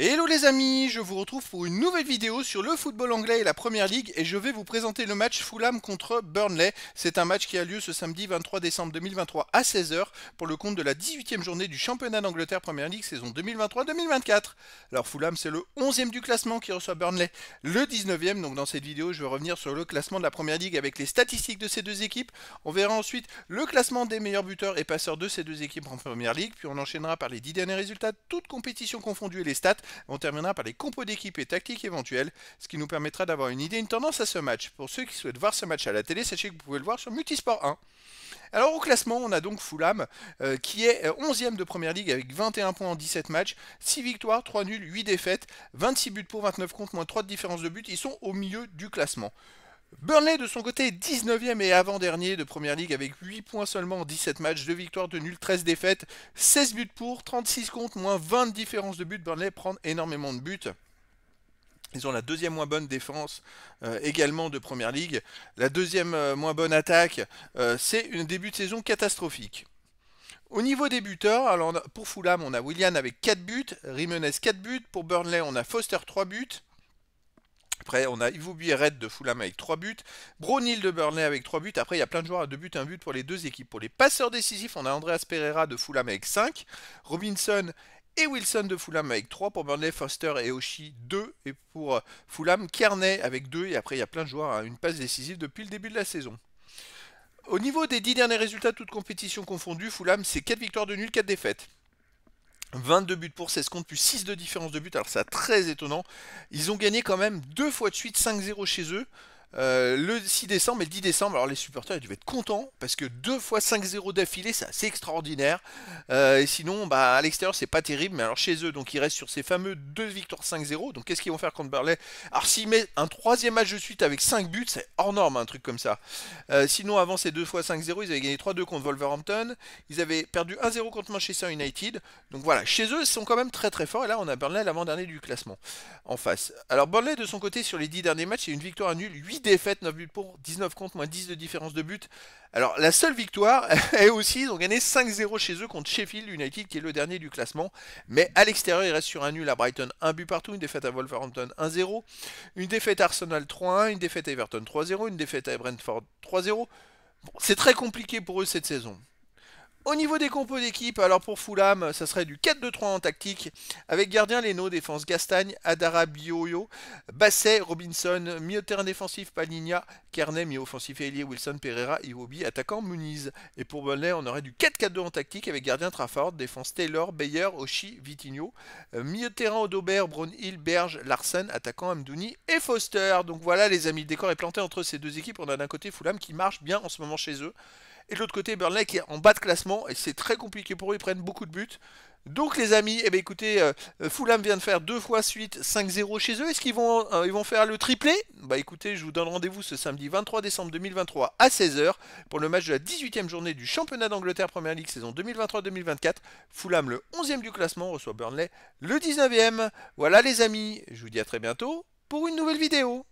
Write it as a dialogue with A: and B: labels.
A: Hello les amis, je vous retrouve pour une nouvelle vidéo sur le football anglais et la première ligue et je vais vous présenter le match Fulham contre Burnley. C'est un match qui a lieu ce samedi 23 décembre 2023 à 16h pour le compte de la 18e journée du championnat d'Angleterre Première Ligue saison 2023-2024. Alors Fulham c'est le 11e du classement qui reçoit Burnley, le 19e. Donc dans cette vidéo je vais revenir sur le classement de la première ligue avec les statistiques de ces deux équipes. On verra ensuite le classement des meilleurs buteurs et passeurs de ces deux équipes en première ligue. Puis on enchaînera par les 10 derniers résultats, toutes compétitions confondues et les stats. On terminera par les compos d'équipe et tactiques éventuelles, ce qui nous permettra d'avoir une idée, une tendance à ce match. Pour ceux qui souhaitent voir ce match à la télé, sachez que vous pouvez le voir sur Multisport 1. Alors au classement, on a donc Fulham euh, qui est 11ème euh, de première ligue avec 21 points en 17 matchs, 6 victoires, 3 nuls, 8 défaites, 26 buts pour 29 contre, moins 3 de différence de buts. Ils sont au milieu du classement. Burnley, de son côté, 19e et avant-dernier de Première Ligue avec 8 points seulement 17 matchs, 2 victoires, 2 nuls, 13 défaites, 16 buts pour, 36 contre, moins 20 différences de buts, Burnley prend énormément de buts. Ils ont la deuxième moins bonne défense euh, également de Première Ligue. La deuxième euh, moins bonne attaque, euh, c'est une début de saison catastrophique. Au niveau des buteurs, alors pour Fulham, on a William avec 4 buts, Rimenez 4 buts, pour Burnley, on a Foster 3 buts, après, on a Ivo de Fulham avec 3 buts. Brownhill de Burnley avec 3 buts. Après, il y a plein de joueurs à 2 buts, 1 but pour les deux équipes. Pour les passeurs décisifs, on a Andreas Pereira de Fulham avec 5. Robinson et Wilson de Fulham avec 3 pour Burnley, Foster et Oshi 2 et pour euh, Fulham, Kearney avec 2 et après il y a plein de joueurs à une passe décisive depuis le début de la saison. Au niveau des 10 derniers résultats, toutes compétitions confondues, Fulham c'est 4 victoires de nul, 4 défaites. 22 buts pour 16 comptes, plus 6 de différence de but, alors c'est très étonnant. Ils ont gagné quand même deux fois de suite 5-0 chez eux. Euh, le 6 décembre et le 10 décembre, alors les supporters ils devaient être contents parce que deux fois 5-0 d'affilée, c'est extraordinaire. Euh, et sinon, bah, à l'extérieur, c'est pas terrible, mais alors chez eux, donc ils restent sur ces fameux deux victoires 5-0. Donc qu'est-ce qu'ils vont faire contre Burnley Alors s'ils mettent un troisième match de suite avec 5 buts, c'est hors norme, un truc comme ça. Euh, sinon, avant ces deux fois 5-0, ils avaient gagné 3-2 contre Wolverhampton, ils avaient perdu 1-0 contre Manchester United. Donc voilà, chez eux, ils sont quand même très très forts. Et là, on a à l'avant-dernier du classement en face. Alors Burnley de son côté, sur les 10 derniers matchs, c'est une victoire à nul, 8 défaite, défaites, 9 buts pour, 19 contre, moins 10 de différence de but. Alors la seule victoire est aussi, ils ont gagné 5-0 chez eux contre Sheffield United qui est le dernier du classement. Mais à l'extérieur, ils restent sur un nul à Brighton, un but partout, une défaite à Wolverhampton 1-0, une défaite à Arsenal 3-1, une défaite à Everton 3-0, une défaite à Brentford 3-0. C'est très compliqué pour eux cette saison. Au niveau des compos d'équipe, alors pour Fulham, ça serait du 4-2-3 en tactique, avec gardien Leno, défense Gastagne, Adara Bioyo, Basset, Robinson, milieu terrain défensif Palinia, Kernet, milieu offensif Elie, Wilson, Pereira, Iwobi, attaquant Muniz. Et pour Burnley, on aurait du 4-4-2 en tactique, avec gardien Trafford, défense Taylor, Bayer, Oshi, Vitinho, euh, milieu terrain Odober, Brownhill, Berge, Larsen, attaquant Amdouni et Foster. Donc voilà les amis, le décor est planté entre ces deux équipes. On a d'un côté Fulham qui marche bien en ce moment chez eux. Et de l'autre côté, Burnley qui est en bas de classement, et c'est très compliqué pour eux, ils prennent beaucoup de buts. Donc les amis, eh ben, écoutez, euh, Fulham vient de faire deux fois suite 5-0 chez eux. Est-ce qu'ils vont, euh, vont faire le triplé Bah écoutez, je vous donne rendez-vous ce samedi 23 décembre 2023 à 16h pour le match de la 18e journée du championnat d'Angleterre Première League saison 2023-2024. Fulham le 11e du classement reçoit Burnley le 19e. Voilà les amis, je vous dis à très bientôt pour une nouvelle vidéo.